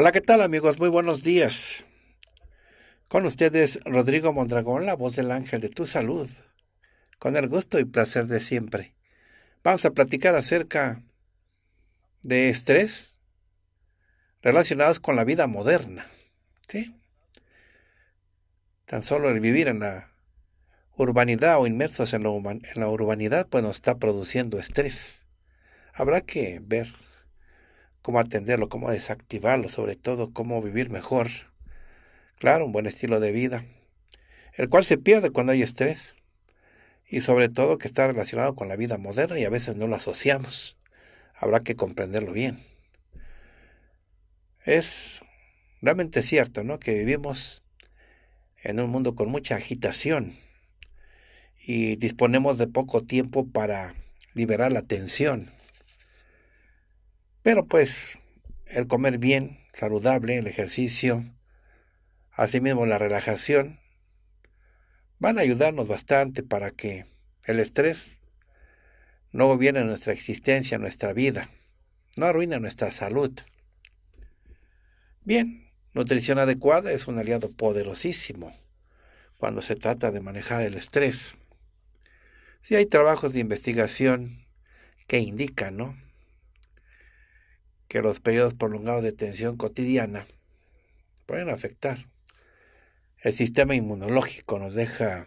Hola, ¿qué tal amigos? Muy buenos días. Con ustedes Rodrigo Mondragón, la voz del ángel de tu salud, con el gusto y placer de siempre. Vamos a platicar acerca de estrés relacionados con la vida moderna. ¿sí? Tan solo el vivir en la urbanidad o inmersos en, en la urbanidad pues nos está produciendo estrés. Habrá que ver cómo atenderlo, cómo desactivarlo, sobre todo cómo vivir mejor. Claro, un buen estilo de vida, el cual se pierde cuando hay estrés y sobre todo que está relacionado con la vida moderna y a veces no lo asociamos. Habrá que comprenderlo bien. Es realmente cierto, ¿no? Que vivimos en un mundo con mucha agitación y disponemos de poco tiempo para liberar la tensión. Pero pues el comer bien, saludable, el ejercicio, asimismo la relajación, van a ayudarnos bastante para que el estrés no gobierne nuestra existencia, nuestra vida, no arruine nuestra salud. Bien, nutrición adecuada es un aliado poderosísimo cuando se trata de manejar el estrés. Si hay trabajos de investigación que indican, ¿no? que los periodos prolongados de tensión cotidiana pueden afectar. El sistema inmunológico nos deja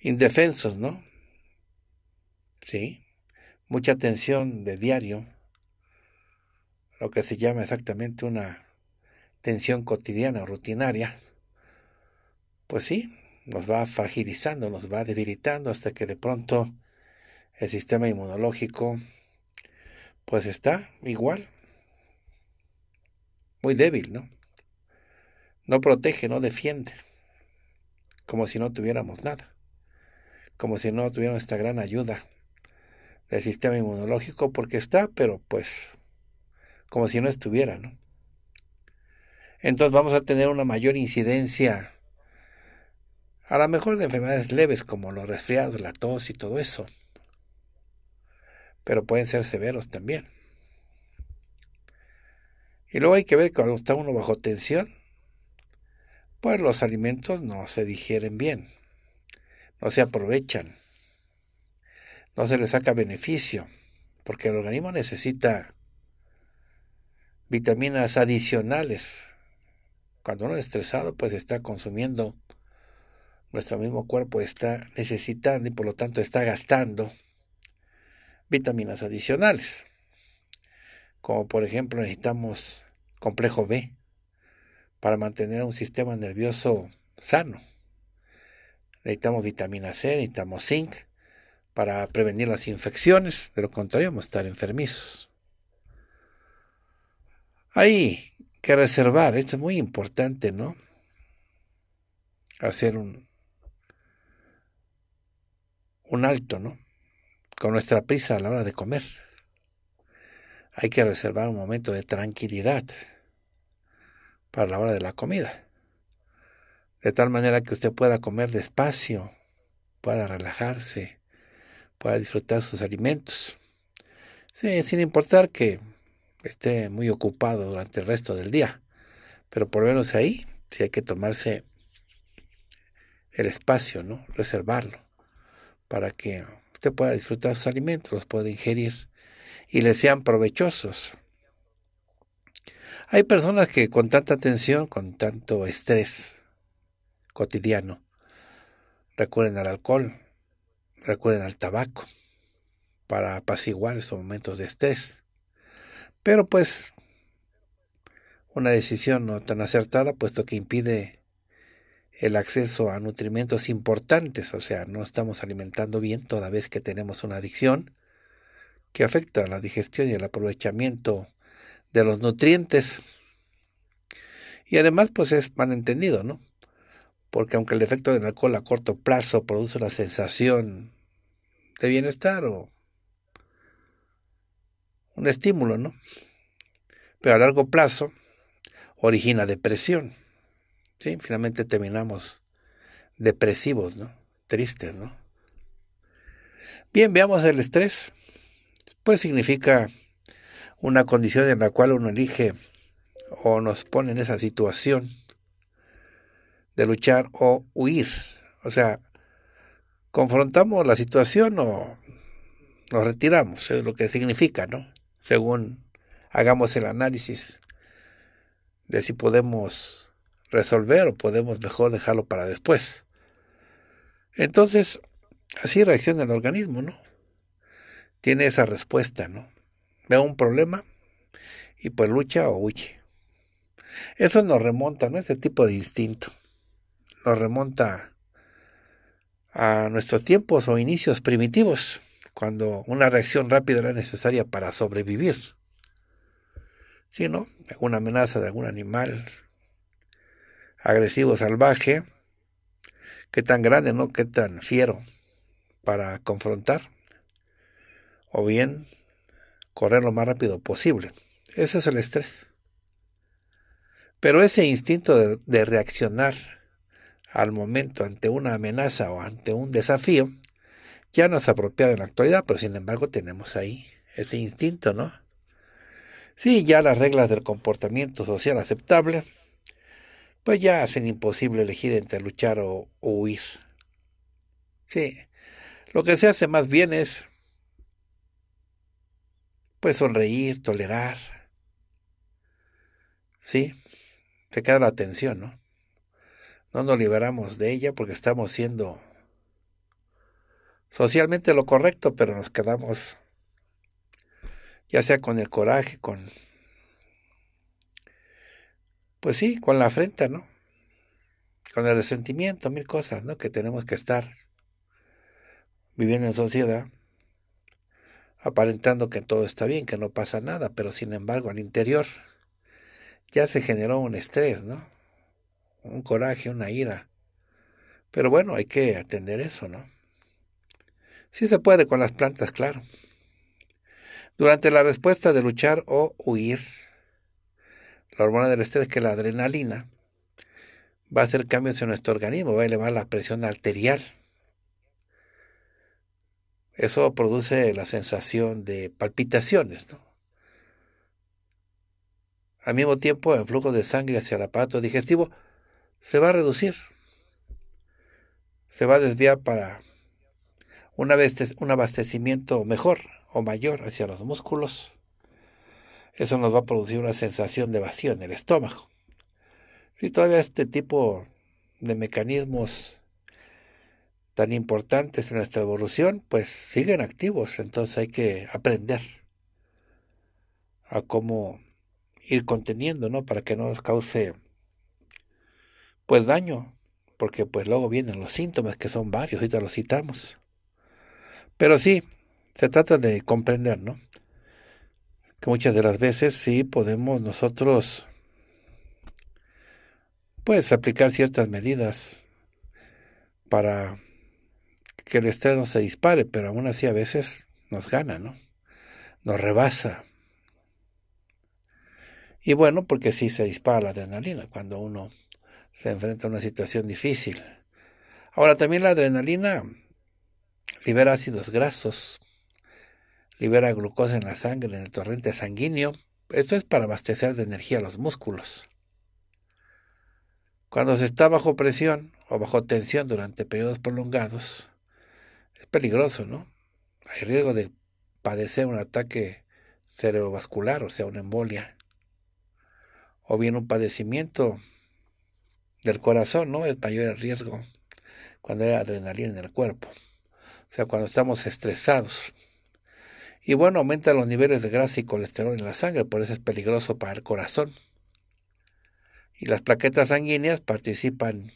indefensos, ¿no? Sí, mucha tensión de diario, lo que se llama exactamente una tensión cotidiana, rutinaria, pues sí, nos va fragilizando, nos va debilitando hasta que de pronto el sistema inmunológico pues está igual. Muy débil, ¿no? No protege, no defiende. Como si no tuviéramos nada. Como si no tuviéramos esta gran ayuda del sistema inmunológico, porque está, pero pues como si no estuviera, ¿no? Entonces vamos a tener una mayor incidencia, a lo mejor de enfermedades leves como los resfriados, la tos y todo eso pero pueden ser severos también. Y luego hay que ver que cuando está uno bajo tensión, pues los alimentos no se digieren bien, no se aprovechan, no se le saca beneficio, porque el organismo necesita vitaminas adicionales. Cuando uno es estresado, pues está consumiendo, nuestro mismo cuerpo está necesitando y por lo tanto está gastando vitaminas adicionales, como por ejemplo necesitamos complejo B para mantener un sistema nervioso sano. Necesitamos vitamina C, necesitamos zinc para prevenir las infecciones, de lo contrario vamos a estar enfermizos. Hay que reservar, es muy importante, ¿no? Hacer un, un alto, ¿no? con nuestra prisa a la hora de comer. Hay que reservar un momento de tranquilidad para la hora de la comida. De tal manera que usted pueda comer despacio, pueda relajarse, pueda disfrutar sus alimentos. sin importar que esté muy ocupado durante el resto del día. Pero por lo menos ahí sí hay que tomarse el espacio, ¿no? Reservarlo para que usted pueda disfrutar sus alimentos, los puede ingerir y les sean provechosos. Hay personas que con tanta atención, con tanto estrés cotidiano, recurren al alcohol, recurren al tabaco para apaciguar esos momentos de estrés. Pero pues una decisión no tan acertada, puesto que impide el acceso a nutrimentos importantes, o sea, no estamos alimentando bien toda vez que tenemos una adicción que afecta a la digestión y el aprovechamiento de los nutrientes. Y además, pues es malentendido, ¿no? Porque aunque el efecto del alcohol a corto plazo produce una sensación de bienestar o un estímulo, ¿no? Pero a largo plazo origina depresión finalmente terminamos depresivos, ¿no? Tristes, ¿no? Bien, veamos el estrés. Pues significa una condición en la cual uno elige o nos pone en esa situación de luchar o huir. O sea, confrontamos la situación o nos retiramos, es lo que significa, ¿no? Según hagamos el análisis de si podemos resolver o podemos mejor dejarlo para después. Entonces, así reacciona el organismo, ¿no? Tiene esa respuesta, ¿no? Ve un problema y pues lucha o huye. Eso nos remonta, ¿no? Ese tipo de instinto. Nos remonta a nuestros tiempos o inicios primitivos, cuando una reacción rápida era necesaria para sobrevivir. Si no? Alguna amenaza de algún animal, agresivo, salvaje, qué tan grande, ¿no? Qué tan fiero para confrontar. O bien correr lo más rápido posible. Ese es el estrés. Pero ese instinto de, reaccionar al momento ante una amenaza o ante un desafío ya no es apropiado en la actualidad, pero sin embargo tenemos ahí ese instinto, ¿no? Sí, ya las reglas del comportamiento social aceptable pues ya hacen imposible elegir entre luchar o, huir. Sí, lo que se hace más bien es, pues sonreír, tolerar. Sí, te queda la atención, ¿no? No nos liberamos de ella porque estamos siendo socialmente lo correcto, pero nos quedamos, ya sea con el coraje, con pues sí, con la afrenta, ¿no? Con el resentimiento, mil cosas, ¿no? Que tenemos que estar viviendo en sociedad, aparentando que todo está bien, que no pasa nada, pero sin embargo al interior ya se generó un estrés, ¿no? Un coraje, una ira. Pero bueno, hay que atender eso, ¿no? Sí se puede con las plantas, claro. Durante la respuesta de luchar o huir, la hormona del estrés, que es la adrenalina, va a hacer cambios en nuestro organismo, va a elevar la presión arterial. Eso produce la sensación de palpitaciones. Al mismo tiempo, el flujo de sangre hacia el aparato digestivo se va a reducir. Se va a desviar para un abastecimiento mejor o mayor hacia los músculos eso nos va a producir una sensación de vacío en el estómago. Si todavía este tipo de mecanismos tan importantes en nuestra evolución, pues siguen activos, entonces hay que aprender a cómo ir conteniendo, ¿no? Para que no nos cause pues daño, porque pues luego vienen los síntomas que son varios, y te los citamos. Pero sí, se trata de comprender, ¿no? que muchas de las veces sí podemos nosotros pues aplicar ciertas medidas para que el estrés no se dispare, pero aún así a veces nos gana, ¿no? Nos rebasa. Y bueno, porque sí se dispara la adrenalina cuando uno se enfrenta a una situación difícil. Ahora también la adrenalina libera ácidos grasos libera glucosa en la sangre, en el torrente sanguíneo. Esto es para abastecer de energía a los músculos. Cuando se está bajo presión o bajo tensión durante periodos prolongados, es peligroso, ¿no? Hay riesgo de padecer un ataque cerebrovascular, o sea, una embolia, o bien un padecimiento del corazón, ¿no? Es mayor el riesgo cuando hay adrenalina en el cuerpo. O sea, cuando estamos estresados, y bueno, aumenta los niveles de grasa y colesterol en la sangre, por eso es peligroso para el corazón. Y las plaquetas sanguíneas participan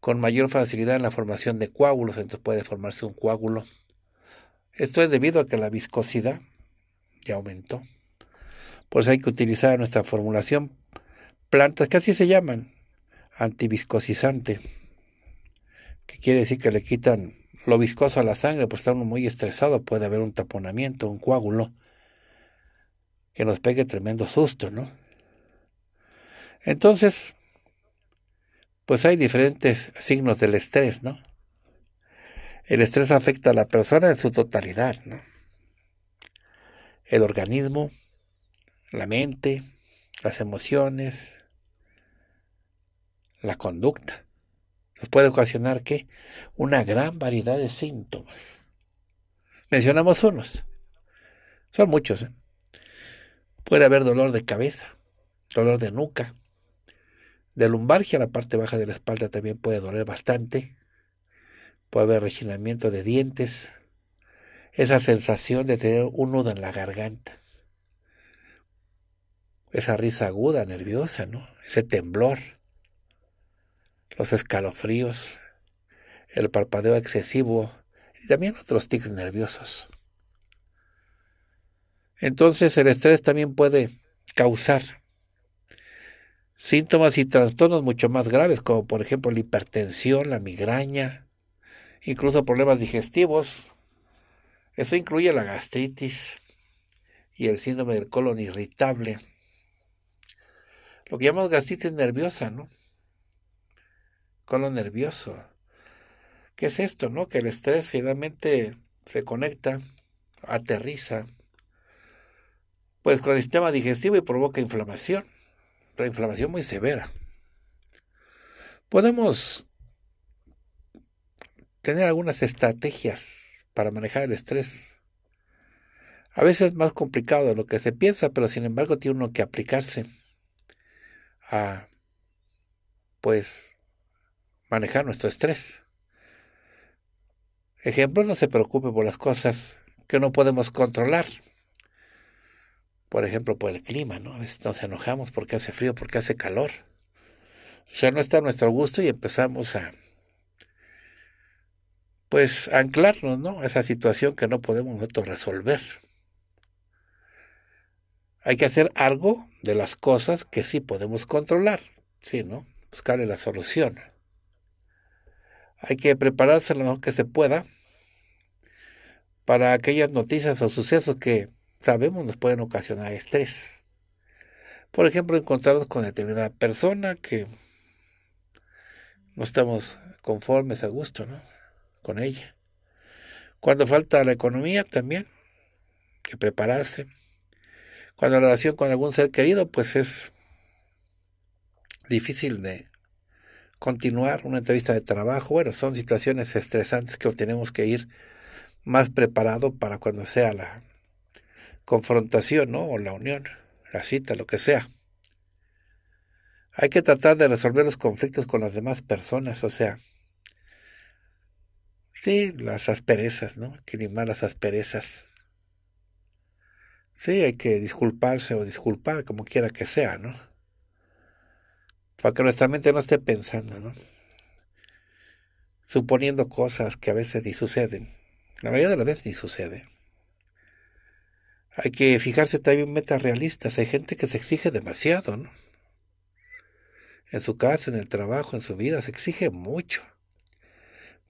con mayor facilidad en la formación de coágulos, entonces puede formarse un coágulo. Esto es debido a que la viscosidad ya aumentó. Por eso hay que utilizar en nuestra formulación plantas que así se llaman, antiviscosizante, que quiere decir que le quitan lo viscoso a la sangre, pues está uno muy estresado, puede haber un taponamiento, un coágulo, que nos pegue tremendo susto, ¿no? Entonces, pues hay diferentes signos del estrés, ¿no? El estrés afecta a la persona en su totalidad, ¿no? El organismo, la mente, las emociones, la conducta. Nos puede ocasionar que Una gran variedad de síntomas. Mencionamos unos. Son muchos. ¿eh? Puede haber dolor de cabeza, dolor de nuca, de lumbargia, la parte baja de la espalda también puede doler bastante. Puede haber rechinamiento de dientes, esa sensación de tener un nudo en la garganta, esa risa aguda, nerviosa, ¿no? Ese temblor los escalofríos, el parpadeo excesivo y también otros tics nerviosos. Entonces el estrés también puede causar síntomas y trastornos mucho más graves, como por ejemplo la hipertensión, la migraña, incluso problemas digestivos. Eso incluye la gastritis y el síndrome del colon irritable. Lo que llamamos gastritis nerviosa, ¿no? con lo nervioso. ¿Qué es esto? No? Que el estrés finalmente se conecta, aterriza, pues con el sistema digestivo y provoca inflamación, la inflamación muy severa. Podemos tener algunas estrategias para manejar el estrés. A veces es más complicado de lo que se piensa, pero sin embargo tiene uno que aplicarse a, pues, manejar nuestro estrés. Ejemplo, no se preocupe por las cosas que no podemos controlar. Por ejemplo, por el clima, ¿no? A veces nos enojamos porque hace frío, porque hace calor. O sea, no está a nuestro gusto y empezamos a, pues, anclarnos, ¿no? A esa situación que no podemos nosotros resolver. Hay que hacer algo de las cosas que sí podemos controlar, ¿sí, no? Buscarle la solución. Hay que prepararse lo mejor que se pueda para aquellas noticias o sucesos que sabemos nos pueden ocasionar estrés. Por ejemplo, encontrarnos con determinada persona que no estamos conformes a gusto con ella. Cuando falta la economía también, hay que prepararse. Cuando la relación con algún ser querido, pues es difícil de continuar una entrevista de trabajo. Bueno, son situaciones estresantes que tenemos que ir más preparado para cuando sea la confrontación, ¿no? O la unión, la cita, lo que sea. Hay que tratar de resolver los conflictos con las demás personas, o sea, sí, las asperezas, ¿no? que las asperezas. Sí, hay que disculparse o disculpar, como quiera que sea, ¿no? para que nuestra mente no esté pensando, ¿no? Suponiendo cosas que a veces ni suceden. La mayoría de las veces ni sucede. Hay que fijarse también metas realistas. Hay gente que se exige demasiado, ¿no? En su casa, en el trabajo, en su vida, se exige mucho.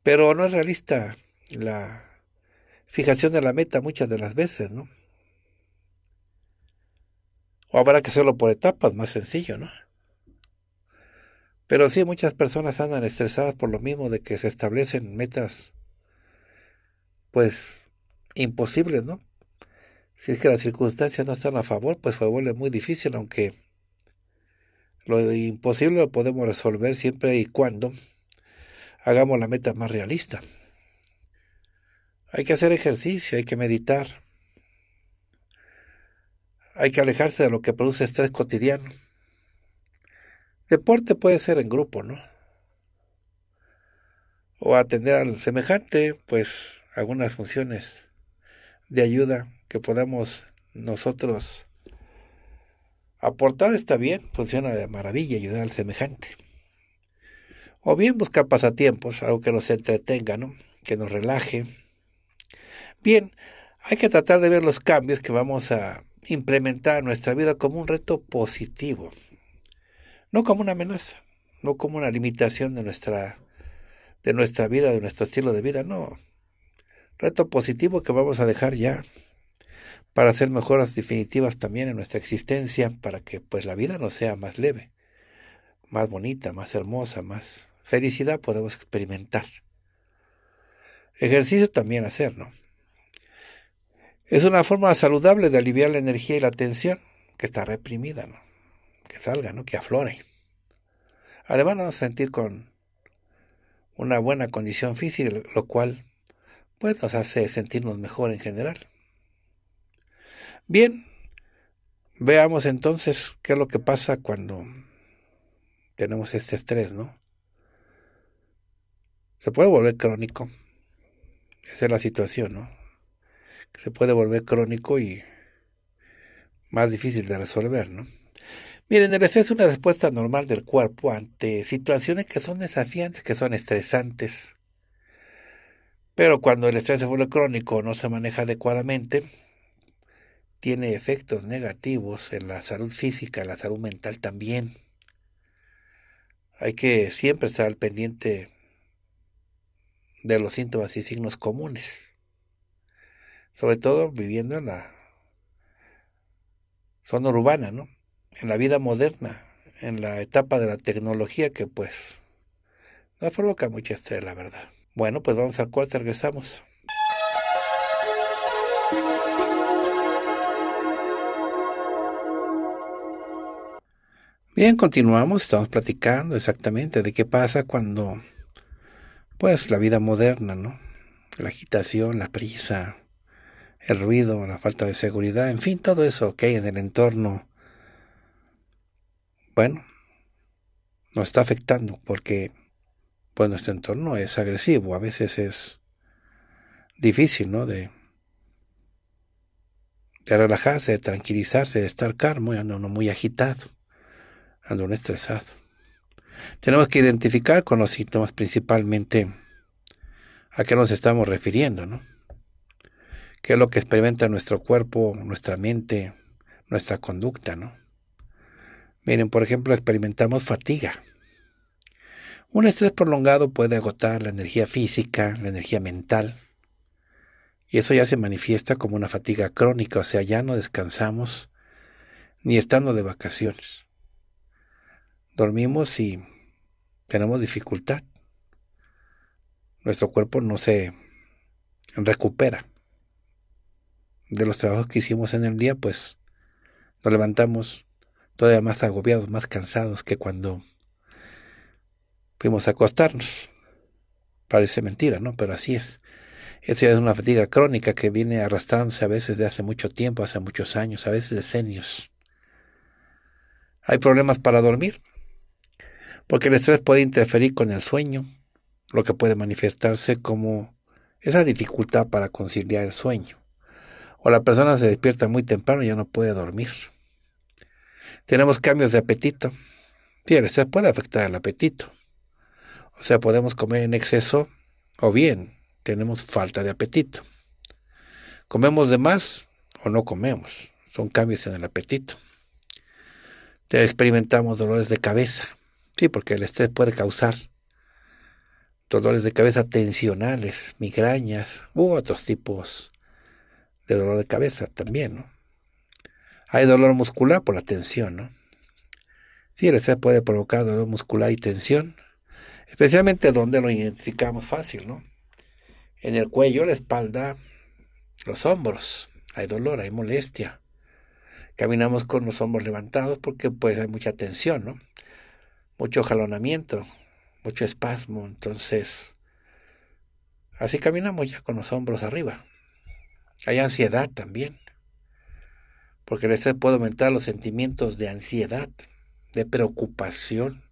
Pero no es realista la fijación de la meta muchas de las veces, ¿no? O habrá que hacerlo por etapas, más sencillo, ¿no? Pero sí, muchas personas andan estresadas por lo mismo de que se establecen metas, pues, imposibles, ¿no? Si es que las circunstancias no están a favor, pues se vuelve muy difícil, aunque lo imposible lo podemos resolver siempre y cuando hagamos la meta más realista. Hay que hacer ejercicio, hay que meditar, hay que alejarse de lo que produce estrés cotidiano. Deporte puede ser en grupo, ¿no? O atender al semejante, pues algunas funciones de ayuda que podamos nosotros aportar está bien, funciona de maravilla ayudar al semejante. O bien buscar pasatiempos, algo que nos entretenga, ¿no? que nos relaje. Bien, hay que tratar de ver los cambios que vamos a implementar en nuestra vida como un reto positivo no como una amenaza, no como una limitación de nuestra, de nuestra vida, de nuestro estilo de vida, no. Reto positivo que vamos a dejar ya para hacer mejoras definitivas también en nuestra existencia, para que pues la vida no sea más leve, más bonita, más hermosa, más felicidad podemos experimentar. Ejercicio también hacer, ¿no? Es una forma saludable de aliviar la energía y la tensión que está reprimida, ¿no? Que salga, ¿no? Que aflore. Además, nos vamos a sentir con una buena condición física, lo cual pues, nos hace sentirnos mejor en general. Bien, veamos entonces qué es lo que pasa cuando tenemos este estrés, ¿no? Se puede volver crónico. Esa es la situación, ¿no? Se puede volver crónico y más difícil de resolver, ¿no? Miren, el estrés es una respuesta normal del cuerpo ante situaciones que son desafiantes, que son estresantes. Pero cuando el estrés es crónico no se maneja adecuadamente, tiene efectos negativos en la salud física, en la salud mental también. Hay que siempre estar al pendiente de los síntomas y signos comunes. Sobre todo viviendo en la zona urbana, ¿no? en la vida moderna, en la etapa de la tecnología que pues nos provoca mucha estrés, la verdad. Bueno, pues vamos al cuarto, regresamos. Bien, continuamos, estamos platicando exactamente de qué pasa cuando, pues, la vida moderna, ¿no? La agitación, la prisa, el ruido, la falta de seguridad, en fin, todo eso que hay en el entorno bueno, nos está afectando porque pues, nuestro entorno es agresivo, a veces es difícil, ¿no? De, de relajarse, de tranquilizarse, de estar calmo, y anda uno muy agitado, anda uno estresado. Tenemos que identificar con los síntomas principalmente a qué nos estamos refiriendo, ¿no? ¿Qué es lo que experimenta nuestro cuerpo, nuestra mente, nuestra conducta, ¿no? Miren, por ejemplo, experimentamos fatiga. Un estrés prolongado puede agotar la energía física, la energía mental, y eso ya se manifiesta como una fatiga crónica, o sea, ya no descansamos ni estando de vacaciones. Dormimos y tenemos dificultad. Nuestro cuerpo no se recupera. De los trabajos que hicimos en el día, pues nos levantamos, todavía más agobiados, más cansados que cuando fuimos a acostarnos. Parece mentira, ¿no? Pero así es. Esa es una fatiga crónica que viene arrastrándose a veces de hace mucho tiempo, hace muchos años, a veces decenios. Hay problemas para dormir, porque el estrés puede interferir con el sueño, lo que puede manifestarse como esa dificultad para conciliar el sueño. O la persona se despierta muy temprano y ya no puede dormir tenemos cambios de apetito. Sí, el estrés puede afectar el apetito. O sea, podemos comer en exceso o bien tenemos falta de apetito. Comemos de más o no comemos. Son cambios en el apetito. Te experimentamos dolores de cabeza. Sí, porque el estrés puede causar dolores de cabeza tensionales, migrañas u otros tipos de dolor de cabeza también. ¿no? Hay dolor muscular por la tensión, ¿no? Sí, el estrés puede provocar dolor muscular y tensión, especialmente donde lo identificamos fácil, ¿no? En el cuello, la espalda, los hombros. Hay dolor, hay molestia. Caminamos con los hombros levantados porque pues hay mucha tensión, ¿no? Mucho jalonamiento, mucho espasmo, entonces así caminamos ya con los hombros arriba. Hay ansiedad también porque el estrés puede aumentar los sentimientos de ansiedad, de preocupación,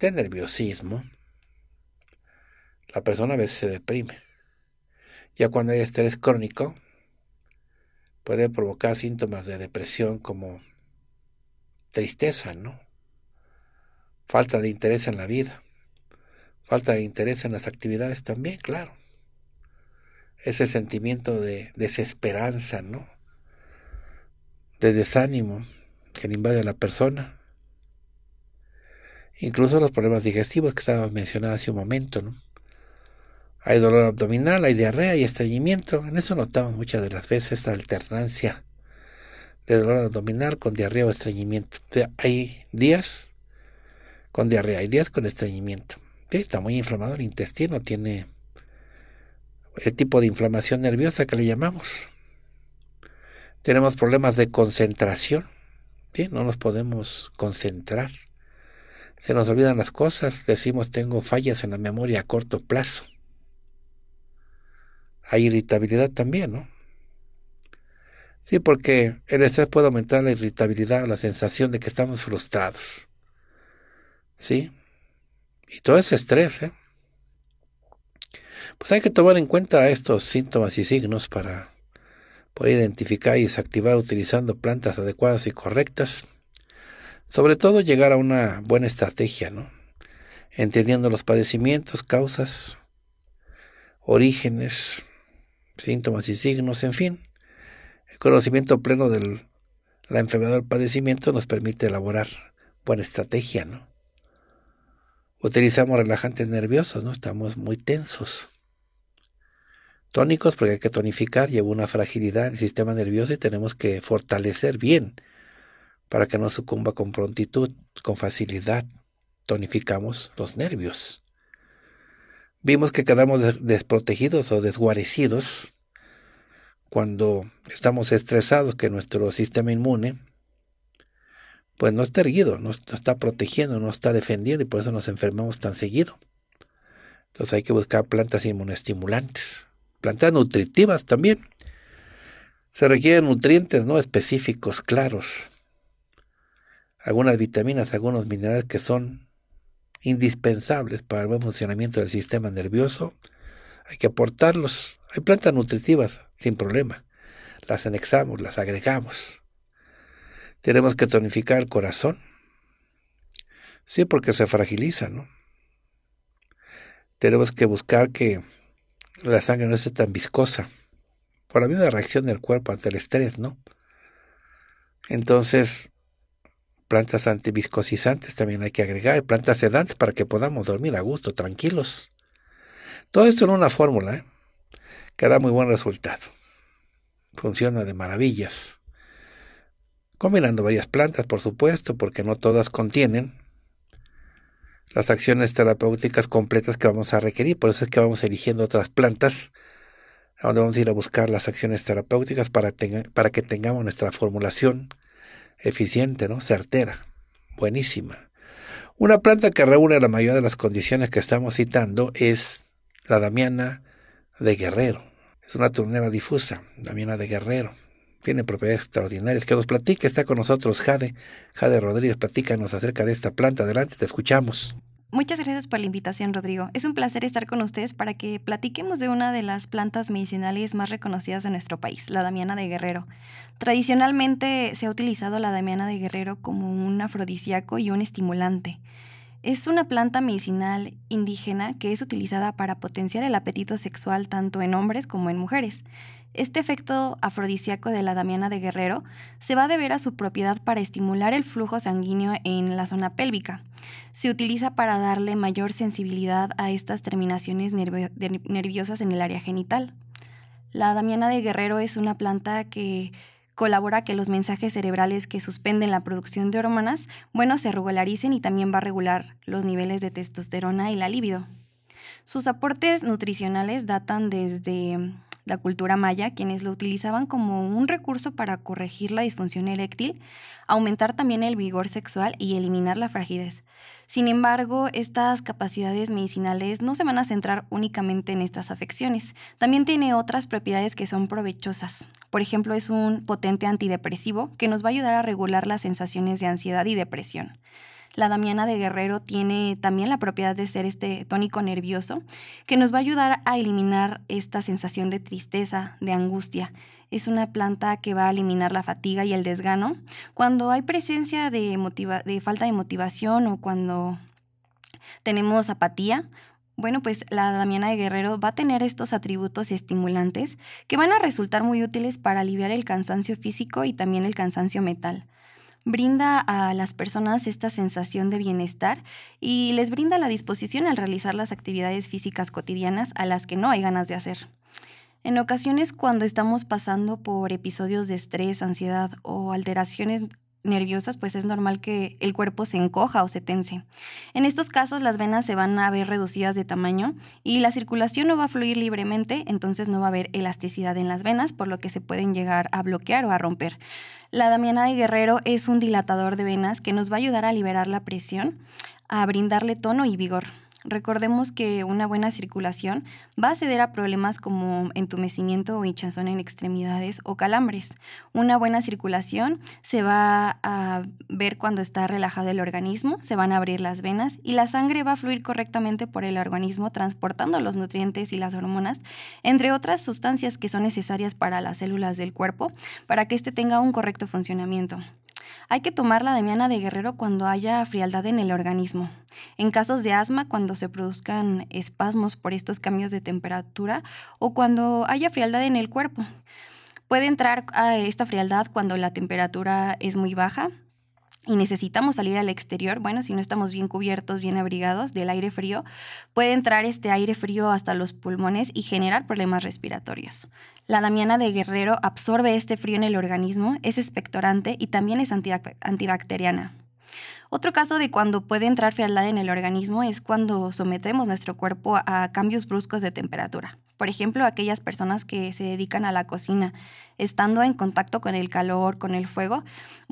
de nerviosismo. La persona a veces se deprime. Ya cuando hay estrés crónico, puede provocar síntomas de depresión como tristeza, ¿no? Falta de interés en la vida. Falta de interés en las actividades también, claro. Ese sentimiento de desesperanza, ¿no? de desánimo que le invade a la persona. Incluso los problemas digestivos que estaba mencionando hace un momento. Hay dolor abdominal, hay diarrea y estreñimiento. En eso notamos muchas de las veces esta alternancia de dolor abdominal con diarrea o estreñimiento. hay días con diarrea, hay días con estreñimiento. Está muy inflamado el intestino, tiene el tipo de inflamación nerviosa que le llamamos. Tenemos problemas de concentración. ¿sí? No nos podemos concentrar. Se nos olvidan las cosas. Decimos tengo fallas en la memoria a corto plazo. Hay irritabilidad también, ¿no? Sí, porque el estrés puede aumentar la irritabilidad la sensación de que estamos frustrados. ¿Sí? Y todo ese estrés, ¿eh? Pues hay que tomar en cuenta estos síntomas y signos para puede identificar y desactivar utilizando plantas adecuadas y correctas. Sobre todo llegar a una buena estrategia, ¿no? entendiendo los padecimientos, causas, orígenes, síntomas y signos, en fin. El conocimiento pleno de la enfermedad del padecimiento nos permite elaborar buena estrategia, ¿no? Utilizamos relajantes nerviosos, ¿no? Estamos muy tensos tónicos porque hay que tonificar, lleva una fragilidad en el sistema nervioso y tenemos que fortalecer bien para que no sucumba con prontitud, con facilidad. Tonificamos los nervios. Vimos que quedamos desprotegidos o desguarecidos cuando estamos estresados, que nuestro sistema inmune pues no está erguido, no está protegiendo, no está defendiendo y por eso nos enfermamos tan seguido. Entonces hay que buscar plantas inmunoestimulantes plantas nutritivas también. Se requieren nutrientes no específicos, claros. Algunas vitaminas, algunos minerales que son indispensables para el buen funcionamiento del sistema nervioso. Hay que aportarlos. Hay plantas nutritivas, sin problema. Las anexamos, las agregamos. Tenemos que tonificar el corazón. Sí, porque se fragiliza, ¿no? Tenemos que buscar que la sangre no es tan viscosa, por la misma reacción del cuerpo ante el estrés, ¿no? Entonces, plantas antiviscosizantes también hay que agregar, plantas sedantes para que podamos dormir a gusto, tranquilos. Todo esto en una fórmula ¿eh? que da muy buen resultado. Funciona de maravillas. Combinando varias plantas, por supuesto, porque no todas contienen las acciones terapéuticas completas que vamos a requerir. Por eso es que vamos eligiendo otras plantas donde vamos a ir a buscar las acciones terapéuticas para, para que tengamos nuestra formulación eficiente, ¿no? certera, buenísima. Una planta que reúne la mayoría de las condiciones que estamos citando es la Damiana de Guerrero. Es una turnera difusa, Damiana de Guerrero tiene propiedades extraordinarias. Que nos platique, está con nosotros Jade. Jade Rodríguez, platícanos acerca de esta planta. Adelante, te escuchamos. Muchas gracias por la invitación, Rodrigo. Es un placer estar con ustedes para que platiquemos de una de las plantas medicinales más reconocidas de nuestro país, la Damiana de Guerrero. Tradicionalmente se ha utilizado la Damiana de Guerrero como un afrodisíaco y un estimulante. Es una planta medicinal indígena que es utilizada para potenciar el apetito sexual tanto en hombres como en mujeres. Este efecto afrodisíaco de la damiana de Guerrero se va a deber a su propiedad para estimular el flujo sanguíneo en la zona pélvica. Se utiliza para darle mayor sensibilidad a estas terminaciones nerviosas en el área genital. La damiana de Guerrero es una planta que colabora que los mensajes cerebrales que suspenden la producción de hormonas, bueno, se regularicen y también va a regular los niveles de testosterona y la libido. Sus aportes nutricionales datan desde la cultura maya, quienes lo utilizaban como un recurso para corregir la disfunción eréctil, aumentar también el vigor sexual y eliminar la fragilidad. Sin embargo, estas capacidades medicinales no se van a centrar únicamente en estas afecciones. También tiene otras propiedades que son provechosas. Por ejemplo, es un potente antidepresivo que nos va a ayudar a regular las sensaciones de ansiedad y depresión. La Damiana de Guerrero tiene también la propiedad de ser este tónico nervioso que nos va a ayudar a eliminar esta sensación de tristeza, de angustia. Es una planta que va a eliminar la fatiga y el desgano. Cuando hay presencia de, falta de motivación o cuando tenemos apatía, bueno, pues la Damiana de Guerrero va a tener estos atributos estimulantes que van a resultar muy útiles para aliviar el cansancio físico y también el cansancio mental brinda a las personas esta sensación de bienestar y les brinda la disposición al realizar las actividades físicas cotidianas a las que no hay ganas de hacer. En ocasiones cuando estamos pasando por episodios de estrés, ansiedad o alteraciones nerviosas, pues es normal que el cuerpo se encoja o se tense. En estos casos las venas se van a ver reducidas de tamaño y la circulación no va a fluir libremente, entonces no va a haber elasticidad en las venas, por lo que se pueden llegar a bloquear o a romper. La damiana de guerrero es un dilatador de venas que nos va a ayudar a liberar la presión, a brindarle tono y vigor. Recordemos que una buena circulación va a ceder a problemas como entumecimiento o hinchazón en extremidades o calambres. Una buena circulación se va a ver cuando está relajado el organismo, se van a abrir las venas y la sangre va a fluir correctamente por el organismo transportando los nutrientes y las hormonas, entre otras sustancias que son necesarias para las células del cuerpo, para que éste tenga un correcto funcionamiento. Hay que tomar la demiana de guerrero cuando haya frialdad en el organismo. En casos de asma, cuando se produzcan espasmos por estos cambios de temperatura o cuando haya frialdad en el cuerpo. Puede entrar a esta frialdad cuando la temperatura es muy baja, y necesitamos salir al exterior, bueno, si no estamos bien cubiertos, bien abrigados del aire frío, puede entrar este aire frío hasta los pulmones y generar problemas respiratorios. La damiana de Guerrero absorbe este frío en el organismo, es expectorante y también es antibacteriana. Otro caso de cuando puede entrar frialdad en el organismo es cuando sometemos nuestro cuerpo a cambios bruscos de temperatura. Por ejemplo, aquellas personas que se dedican a la cocina, estando en contacto con el calor, con el fuego,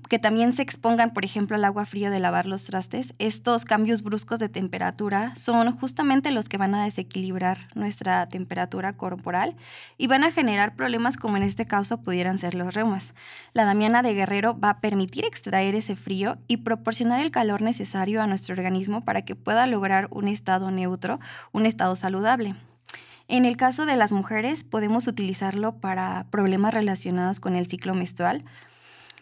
que también se expongan, por ejemplo, al agua fría de lavar los trastes, estos cambios bruscos de temperatura son justamente los que van a desequilibrar nuestra temperatura corporal y van a generar problemas como en este caso pudieran ser los reumas. La Damiana de Guerrero va a permitir extraer ese frío y proporcionar el calor necesario a nuestro organismo para que pueda lograr un estado neutro, un estado saludable. En el caso de las mujeres, podemos utilizarlo para problemas relacionados con el ciclo menstrual.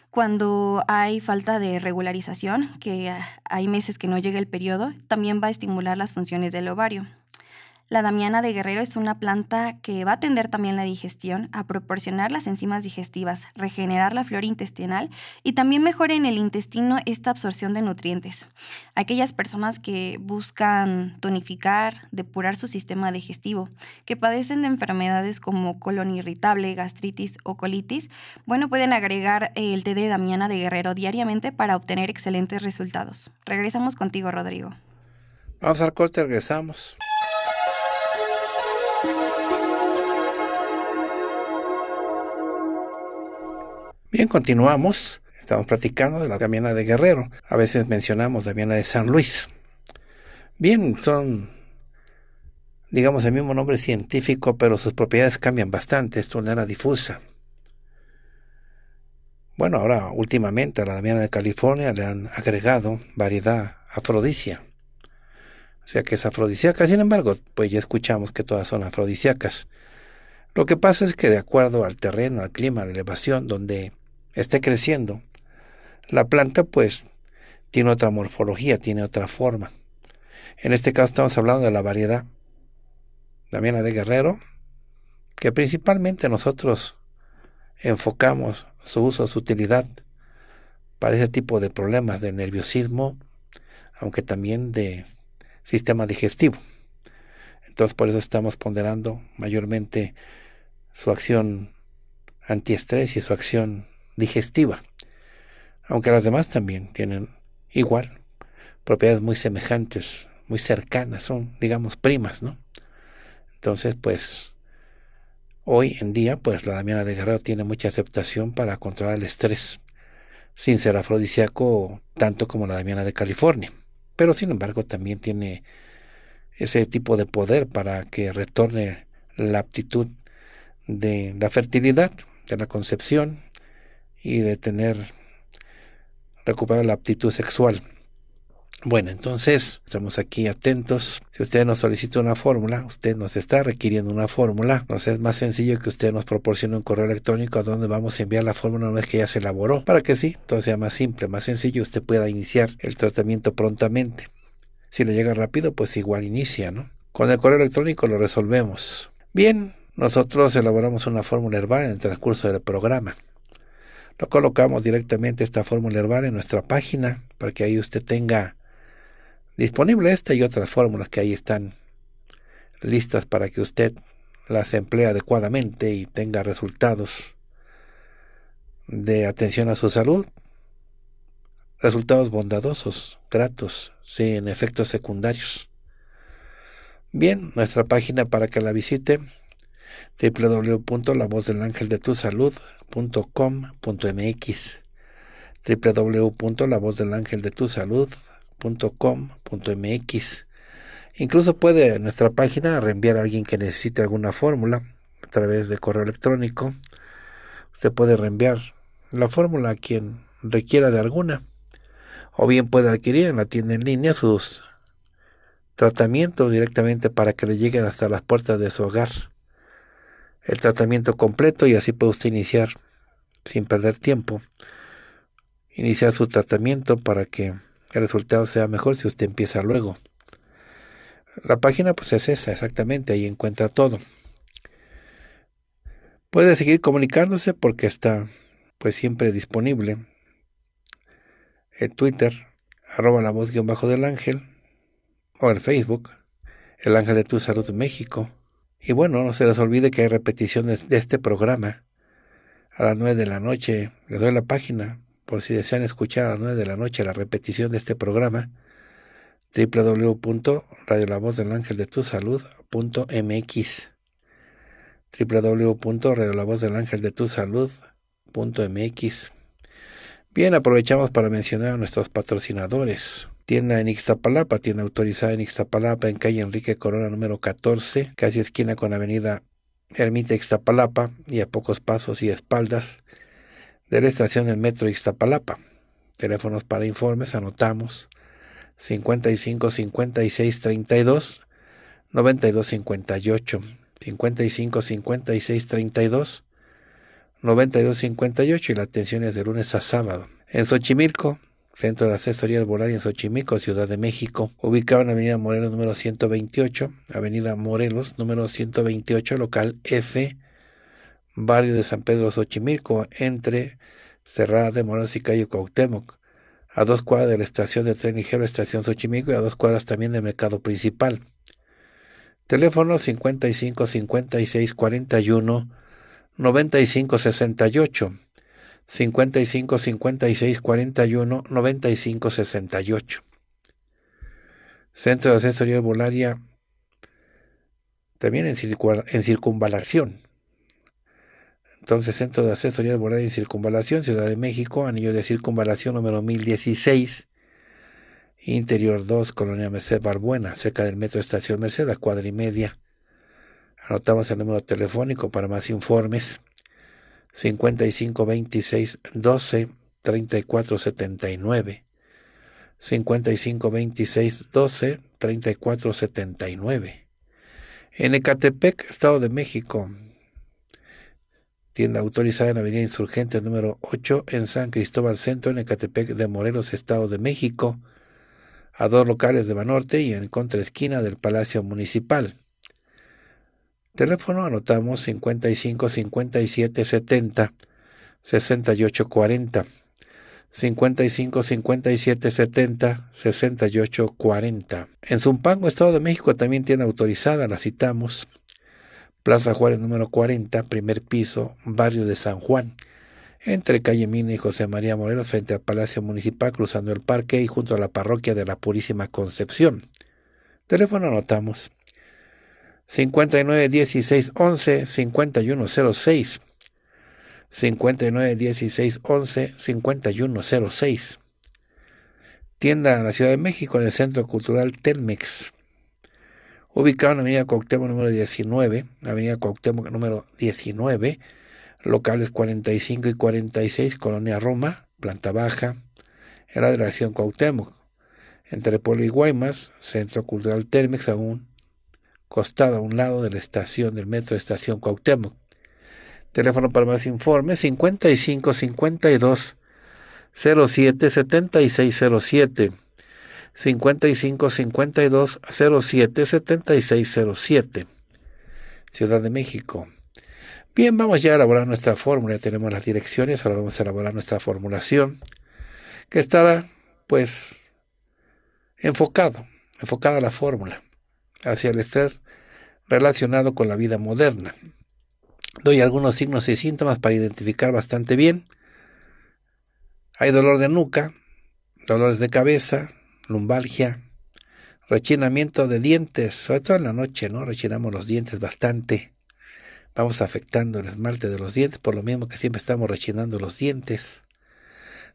Cuando hay falta de regularización, que ah, hay meses que no llega el periodo, también va a estimular las funciones del ovario. La damiana de guerrero es una planta que va a atender también la digestión, a proporcionar las enzimas digestivas, regenerar la flora intestinal y también mejora en el intestino esta absorción de nutrientes. Aquellas personas que buscan tonificar, depurar su sistema digestivo, que padecen de enfermedades como colon irritable, gastritis o colitis, bueno, pueden agregar el té de damiana de guerrero diariamente para obtener excelentes resultados. Regresamos contigo, Rodrigo. Vamos al corte, regresamos. Bien, continuamos. Estamos platicando de la Damiana de Guerrero. A veces mencionamos Damiana de San Luis. Bien, son, digamos, el mismo nombre científico, pero sus propiedades cambian bastante. Es era difusa. Bueno, ahora últimamente a la Damiana de California le han agregado variedad afrodisia. O sea que es afrodisíaca. Sin embargo, pues ya escuchamos que todas son afrodisíacas. Lo que pasa es que de acuerdo al terreno, al clima, a la elevación donde esté creciendo, la planta pues tiene otra morfología, tiene otra forma. En este caso estamos hablando de la variedad Damiana de Guerrero, que principalmente nosotros enfocamos su uso, su utilidad para ese tipo de problemas de nerviosismo, aunque también de sistema digestivo. Entonces por eso estamos ponderando mayormente su acción antiestrés y su acción digestiva, aunque las demás también tienen igual propiedades muy semejantes, muy cercanas, son, digamos, primas, ¿no? Entonces, pues, hoy en día, pues, la damiana de Guerrero tiene mucha aceptación para controlar el estrés, sin ser afrodisíaco tanto como la damiana de California. Pero, sin embargo, también tiene ese tipo de poder para que retorne la aptitud de la fertilidad, de la concepción, y de tener, recuperar la aptitud sexual. Bueno, entonces estamos aquí atentos. Si usted nos solicita una fórmula, usted nos está requiriendo una fórmula. Entonces es más sencillo que usted nos proporcione un correo electrónico a donde vamos a enviar la fórmula una vez que ya se elaboró. Para que sí, todo sea más simple, más sencillo, usted pueda iniciar el tratamiento prontamente. Si le llega rápido, pues igual inicia, ¿no? Con el correo electrónico lo resolvemos. Bien, nosotros elaboramos una fórmula herbal en el transcurso del programa. Lo colocamos directamente esta fórmula herbal en nuestra página para que ahí usted tenga disponible esta y otras fórmulas que ahí están listas para que usted las emplee adecuadamente y tenga resultados de atención a su salud, resultados bondadosos, gratos, sin efectos secundarios. Bien, nuestra página para que la visite www.lavozdelangeldetusalud.com.mx www.lavozdelangeldetusalud.com.mx Incluso puede nuestra página reenviar a alguien que necesite alguna fórmula a través de correo electrónico. Usted puede reenviar la fórmula a quien requiera de alguna. O bien puede adquirir en la tienda en línea sus tratamientos directamente para que le lleguen hasta las puertas de su hogar el tratamiento completo y así puede usted iniciar sin perder tiempo, iniciar su tratamiento para que el resultado sea mejor si usted empieza luego. La página pues es esa, exactamente, ahí encuentra todo. Puede seguir comunicándose porque está pues siempre disponible. En Twitter, arroba la voz guión bajo del ángel, o en Facebook, el ángel de tu salud México y bueno, no se les olvide que hay repeticiones de este programa a las 9 de la noche. Les doy la página por si desean escuchar a las 9 de la noche la repetición de este programa tu www.radiolavozdelangeldetusalud.mx Bien, aprovechamos para mencionar a nuestros patrocinadores tienda en Ixtapalapa, tienda autorizada en Ixtapalapa, en calle Enrique Corona número 14, casi esquina con avenida Ermita Ixtapalapa y a pocos pasos y espaldas de la estación del metro Ixtapalapa. Teléfonos para informes, anotamos 55 56 32 92 58 55 56 32 92 58 y la atención es de lunes a sábado. En Xochimilco Centro de Asesoría Arbolaria en Xochimilco, Ciudad de México, ubicado en Avenida Morelos número 128, Avenida Morelos número 128, local F, barrio de San Pedro Xochimilco, entre Cerrada de Morelos y Calle Cuauhtémoc, a dos cuadras de la estación de tren ligero Estación Xochimilco y a dos cuadras también de mercado principal. Teléfono 55 56 41 55 56 41 95 68. Centro de Asesoría Herbolaria también en, en circunvalación. Entonces, Centro de Asesoría Volaria en circunvalación, Ciudad de México, anillo de circunvalación número 1016, interior 2, Colonia Merced Barbuena, cerca del metro Estación Merced, a cuadra y media. Anotamos el número telefónico para más informes. 55 26 12 34 79. 55 26 12 34 79. En Ecatepec, Estado de México. Tienda autorizada en Avenida Insurgente número 8 en San Cristóbal Centro, en Ecatepec de Morelos, Estado de México. A dos locales de Banorte y en contraesquina del Palacio Municipal. Teléfono anotamos 55 57 70 68 40. 55 57 70 68 40. En Zumpango, Estado de México, también tiene autorizada, la citamos. Plaza Juárez número 40, primer piso, barrio de San Juan, entre calle Mina y José María Morelos, frente al Palacio Municipal, cruzando el parque y junto a la parroquia de la Purísima Concepción. Teléfono anotamos 59 16 11 5106 59 16 11 51 Tienda en la Ciudad de México en el Centro Cultural Telmex. Ubicado en Avenida Cuauhtémoc número 19, Avenida Cuauhtémoc número 19, locales 45 y 46, Colonia Roma, planta baja, en la dirección Cuauhtémoc. Entre Pueblo y Guaymas, Centro Cultural Telmex aún costado a un lado de la estación del metro Estación Cuauhtémoc. Teléfono para más informes 55 52 07 7607 55 52 07 7607 Ciudad de México. Bien, vamos ya a elaborar nuestra fórmula, ya tenemos las direcciones, ahora vamos a elaborar nuestra formulación que estará pues enfocado, enfocada la fórmula hacia el estrés relacionado con la vida moderna. Doy algunos signos y síntomas para identificar bastante bien. Hay dolor de nuca, dolores de cabeza, lumbalgia, rechinamiento de dientes, sobre todo en la noche, ¿no? Rechinamos los dientes bastante. Vamos afectando el esmalte de los dientes, por lo mismo que siempre estamos rechinando los dientes.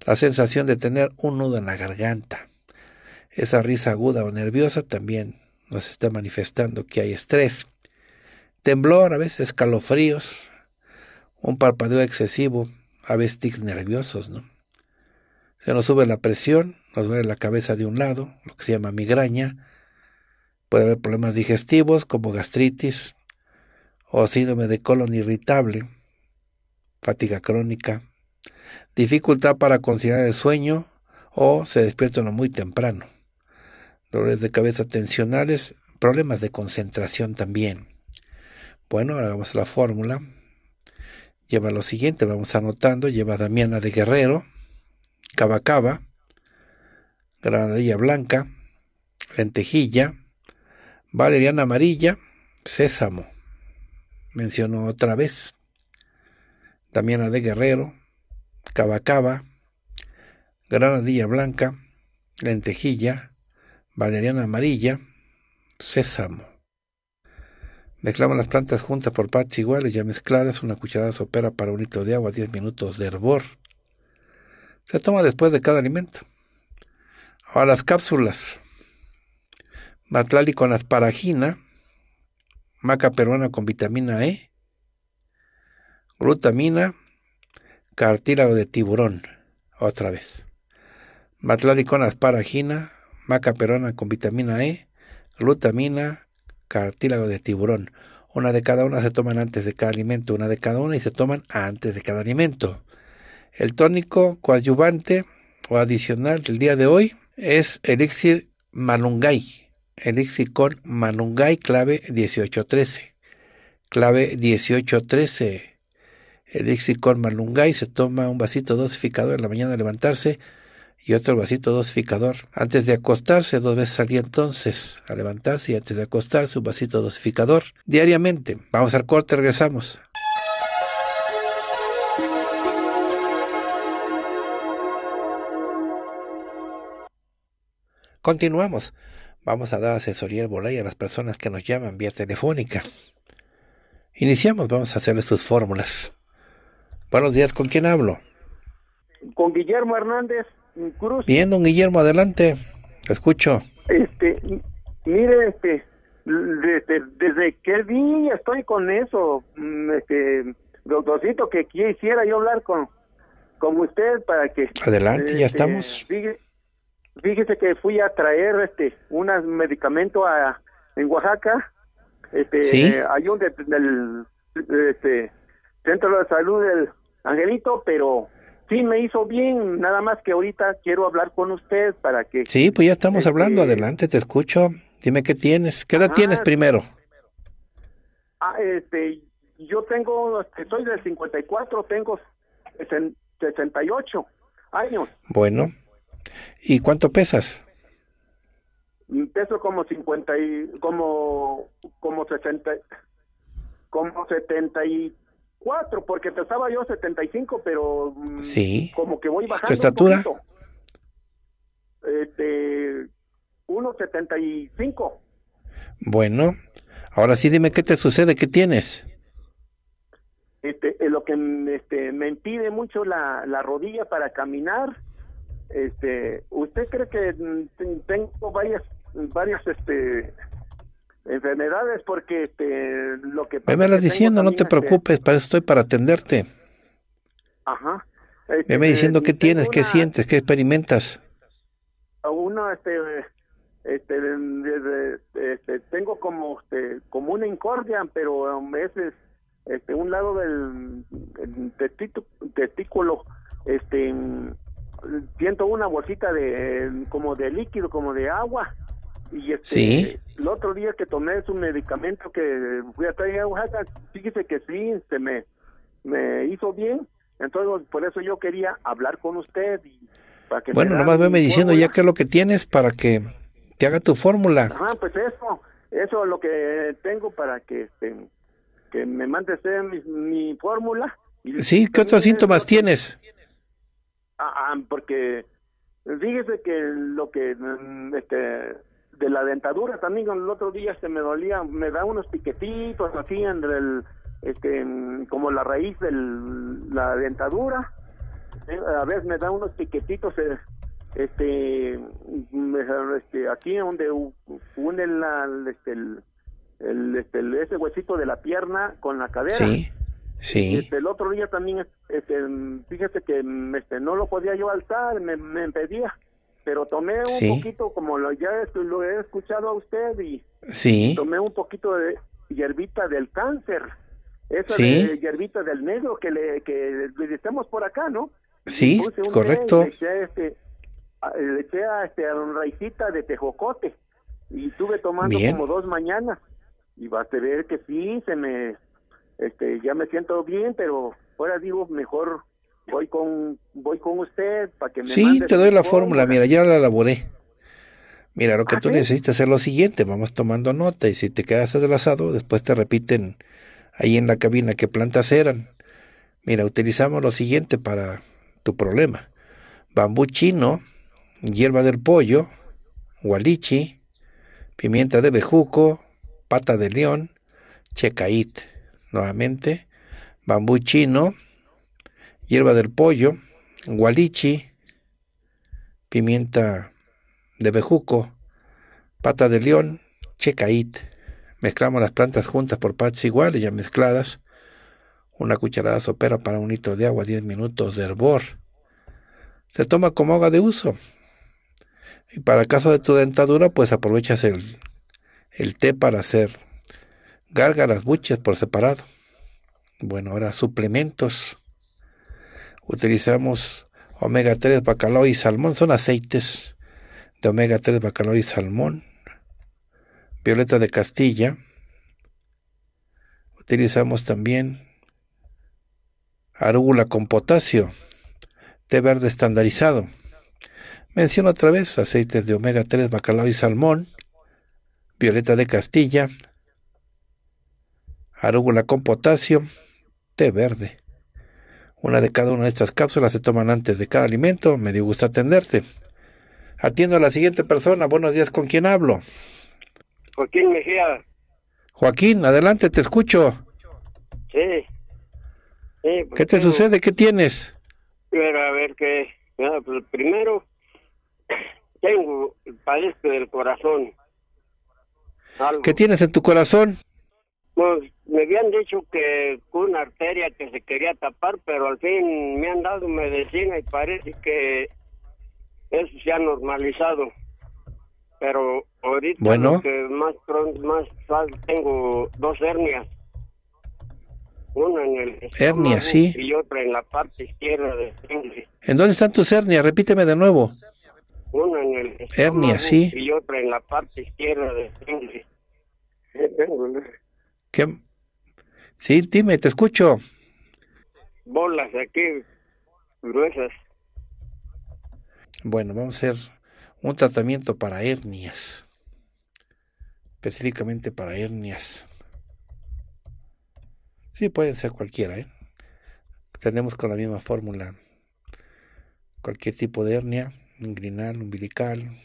La sensación de tener un nudo en la garganta. Esa risa aguda o nerviosa también nos está manifestando que hay estrés, temblor, a veces escalofríos, un parpadeo excesivo, a veces tics nerviosos, Se nos sube la presión, nos duele la cabeza de un lado, lo que se llama migraña. Puede haber problemas digestivos como gastritis o síndrome de colon irritable, fatiga crónica, dificultad para considerar el sueño o se despierta uno muy temprano dolores de cabeza tensionales, problemas de concentración también. Bueno, ahora vamos a la fórmula. Lleva lo siguiente, vamos anotando, lleva Damiana de Guerrero, Cabacaba, Granadilla Blanca, Lentejilla, Valeriana Amarilla, Sésamo. mencionó otra vez. Damiana de Guerrero, Cabacaba, Granadilla Blanca, Lentejilla, valeriana amarilla, sésamo. Mezclamos las plantas juntas por partes iguales, ya mezcladas, una cucharada sopera para un litro de agua, 10 minutos de hervor. Se toma después de cada alimento. Ahora las cápsulas. Matlali con asparagina, maca peruana con vitamina E, glutamina, cartílago de tiburón, otra vez. Matlali con asparagina, macaperona con vitamina E, glutamina, cartílago de tiburón. Una de cada una se toman antes de cada alimento, una de cada una y se toman antes de cada alimento. El tónico coadyuvante o adicional del día de hoy es elixir malungay, elixir con Manungay, clave 1813. Clave 1813. Elixir con Manungay. se toma un vasito dosificador en la mañana al levantarse y otro vasito dosificador. Antes de acostarse, dos veces al entonces, a levantarse y antes de acostarse, un vasito dosificador diariamente. Vamos al corte, regresamos. Continuamos. Vamos a dar asesoría al volay a las personas que nos llaman vía telefónica. Iniciamos, vamos a hacerles sus fórmulas. Buenos días, ¿con quién hablo? Con Guillermo Hernández. Bien, don Guillermo, adelante. Te escucho. Este, mire, este, desde, desde que día estoy con eso, mm, este, doctorcito, que quisiera yo hablar con, con usted para que... Adelante, ya este, estamos. Fíjese, que fui a traer este unas medicamentos a, en Oaxaca. Este, hay un este, Centro de Salud del Angelito, pero Sí, me hizo bien, nada más que ahorita quiero hablar con usted para que... Sí, pues ya estamos este, hablando, adelante, te escucho. Dime qué tienes, ¿qué edad tienes primero? Ah, este, yo tengo, Estoy del 54, tengo 68 años. Bueno, ¿y cuánto pesas? Mm, peso como 50 y, como, como 60, como y... Cuatro, porque pesaba yo 75, pero mm, sí. como que voy bajando. ¿Tu estatura? este, 1,75. Bueno, ahora sí dime qué te sucede, qué tienes. Este, lo que este, me impide mucho la, la rodilla para caminar. Este, ¿Usted cree que mm, tengo varias, varias este, Enfermedades porque este, lo que... Me las diciendo, no te este, preocupes, para eso estoy para atenderte. Ajá. me este, diciendo qué tienes, qué sientes, qué experimentas. Uno, este, este, este, tengo como, este, como una incordia, pero a um, veces este, un lado del, testículo, este, siento una bolsita de, como de líquido, como de agua, y este, el otro día que tomé su medicamento que fui a traer a Oaxaca, fíjese que sí, se este, me, me hizo bien. Entonces, por eso yo quería hablar con usted. para que bueno, nomás veme diciendo ya qué es lo que tienes para que te haga tu fórmula. Ah, pues eso, eso es lo que tengo para que, este, que me mande mi, mi fórmula. Sí, ¿qué otros síntomas tienes? Ah, ah, porque fíjese que lo que mm, este, de la dentadura también el otro día se me dolía me da unos piquetitos aquí en el este como la raíz de la dentadura eh, a veces me da unos piquetitos eh, este, este aquí donde une la, este, el, este, ese huesito de la pierna con la cadera sí sí este, el otro día también este, fíjese que este, no lo podía yo alzar me, me impedía pero tomé un poquito, como lo ya lo he escuchado a usted, y sí. tomé un poquito de hierbita del cáncer, esa hierbita del negro que le, que decimos por acá, ¿no? Sí, correcto. Le eché, este, a este, raicita de tejocote y estuve tomando como dos mañanas y va a ver que sí, se me, este, ya me siento bien, pero ahora digo, mejor voy con voy con usted para que me Sí, te doy la fórmula. mira, ya la elaboré. Mira, lo que ah, tú necesitas es lo siguiente, vamos tomando nota y si te quedas adelazado, después te repiten ahí en la cabina qué plantas eran. Mira, utilizamos lo siguiente para tu problema. Bambú chino, hierba del pollo, gualichi, pimienta de bejuco, pata de león, checait. Nuevamente, bambú chino, hierba del pollo, gualichi, pimienta de bejuco, pata de león, checaít. Mezclamos las plantas juntas por partes iguales, ya mezcladas. Una cucharada sopera para un litro de agua, 10 minutos de hervor. Se toma como agua de uso. Y para caso de tu dentadura, pues aprovechas el, té para hacer las buches por separado. Bueno, ahora suplementos utilizamos omega 3 bacalao y salmón. Son aceites de omega 3 bacalao y salmón. Violeta de Castilla. Utilizamos también arúgula con potasio. Té verde estandarizado. Menciono otra vez aceites de omega 3 bacalao y salmón. Violeta de Castilla. Arúgula con potasio. Té verde una de cada una de estas cápsulas se toman antes de cada alimento. Me dio gusto atenderte. Atiendo a la siguiente persona. Buenos días, ¿con quién hablo? Joaquín Mejía. Joaquín, adelante, te escucho. Sí. Pues, ¿Qué te sucede? ¿Qué tienes? a ver qué. Pues, primero, tengo, el padezco del corazón. ¿Qué tienes en tu corazón? Pues me habían dicho que una arteria que se quería tapar, pero al fin me han dado medicina y parece que eso se ha normalizado. Pero ahorita más más tengo dos hernias. Una en el hernia, sí. y otra en la parte izquierda de ¿En dónde están tus hernias? Repíteme de nuevo. Una en el hernia, sí. Y otra en la parte izquierda de ¿Qué Tengo, ¿Qué, Sí, dime, te escucho. Bolas aquí, gruesas. Bueno, vamos a hacer un tratamiento para hernias. Específicamente para hernias. Sí, pueden ser cualquiera, ¿eh? Tenemos con la misma fórmula. Cualquier tipo de hernia, ingrinal, umbilical,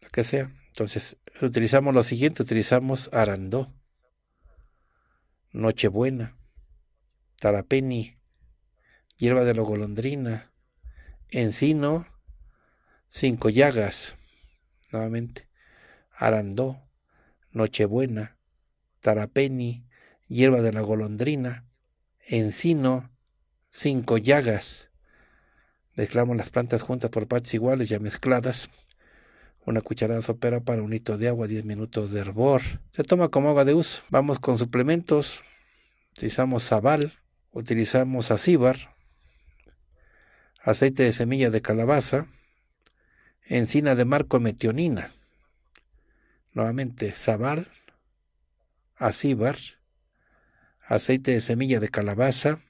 lo que sea. Entonces, utilizamos lo siguiente, utilizamos arandó. Nochebuena, Tarapeni, Hierba de la Golondrina, Encino, Cinco Llagas, nuevamente, Arandó, Nochebuena, Tarapeni, Hierba de la Golondrina, Encino, Cinco Llagas. Declamo las plantas juntas por partes iguales ya mezcladas una cucharada sopera para un hito de agua, 10 minutos de hervor. Se toma como agua de uso. Vamos con suplementos. Utilizamos sabal, utilizamos acíbar, aceite de semilla de calabaza, encina de mar con metionina. Nuevamente, sabal, acíbar, aceite de semilla de calabaza,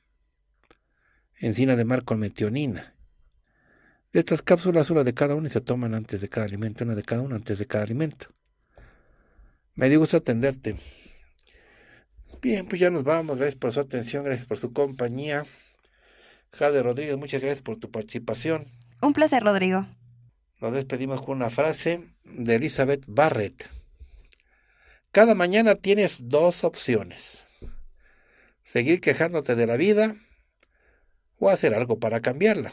encina de mar con metionina. Estas cápsulas, una de cada una, y se toman antes de cada alimento, una de cada una antes de cada alimento. Me dio gusto atenderte. Bien, pues ya nos vamos. Gracias por su atención, gracias por su compañía. Jade Rodríguez, muchas gracias por tu participación. Un placer, Rodrigo. Nos despedimos con una frase de Elizabeth Barrett. Cada mañana tienes dos opciones. Seguir quejándote de la vida o hacer algo para cambiarla.